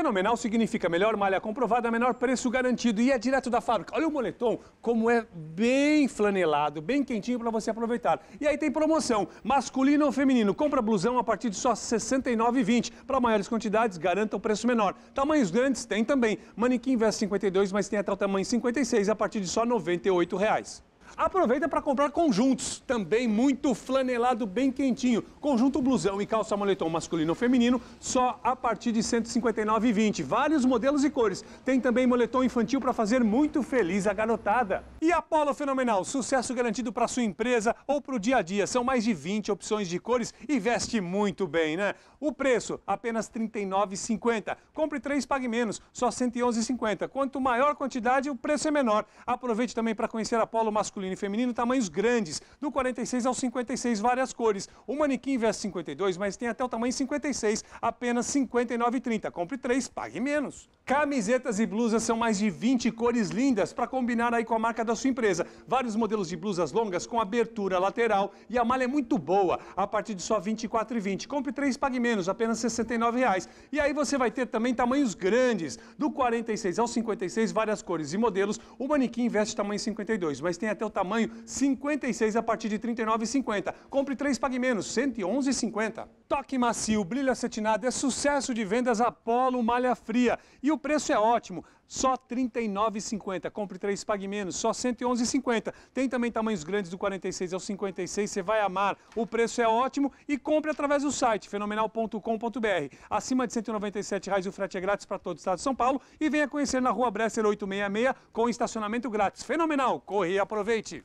Fenomenal significa melhor malha comprovada, menor preço garantido e é direto da fábrica. Olha o moletom, como é bem flanelado, bem quentinho para você aproveitar. E aí tem promoção, masculino ou feminino. Compra blusão a partir de só R$ 69,20. Para maiores quantidades, garanta o preço menor. Tamanhos grandes tem também. Manequim vs 52, mas tem até o tamanho 56 a partir de só R$ 98. Reais. Aproveita para comprar conjuntos, também muito flanelado, bem quentinho. Conjunto blusão e calça moletom masculino ou feminino, só a partir de R$ 159,20. Vários modelos e cores. Tem também moletom infantil para fazer muito feliz a garotada. E a Polo Fenomenal, sucesso garantido para sua empresa ou para o dia a dia. São mais de 20 opções de cores e veste muito bem, né? O preço, apenas R$ 39,50. Compre três, pague menos, só R$ 111,50. Quanto maior a quantidade, o preço é menor. Aproveite também para conhecer a Polo Masculino masculino e feminino, tamanhos grandes, do 46 ao 56, várias cores. O manequim veste 52, mas tem até o tamanho 56, apenas 59,30. Compre três, pague menos. Camisetas e blusas são mais de 20 cores lindas para combinar aí com a marca da sua empresa. Vários modelos de blusas longas com abertura lateral e a malha é muito boa, a partir de só R$ 24,20. Compre três, pague menos, apenas R$ 69,00. E aí você vai ter também tamanhos grandes, do 46 ao 56, várias cores e modelos. O manequim veste tamanho 52, mas tem até o o tamanho 56 a partir de R$ 39,50. Compre três, pague menos, R$ 111,50. Toque macio, brilho acetinado é sucesso de vendas Apollo Malha Fria. E o preço é ótimo, só R$ 39,50. Compre três, pague menos, só R$ 111,50. Tem também tamanhos grandes do 46 ao 56, você vai amar. O preço é ótimo e compre através do site fenomenal.com.br. Acima de R$ 197,00 o frete é grátis para todo o estado de São Paulo. E venha conhecer na rua Bresser 866 com estacionamento grátis. Fenomenal, corre e aproveite!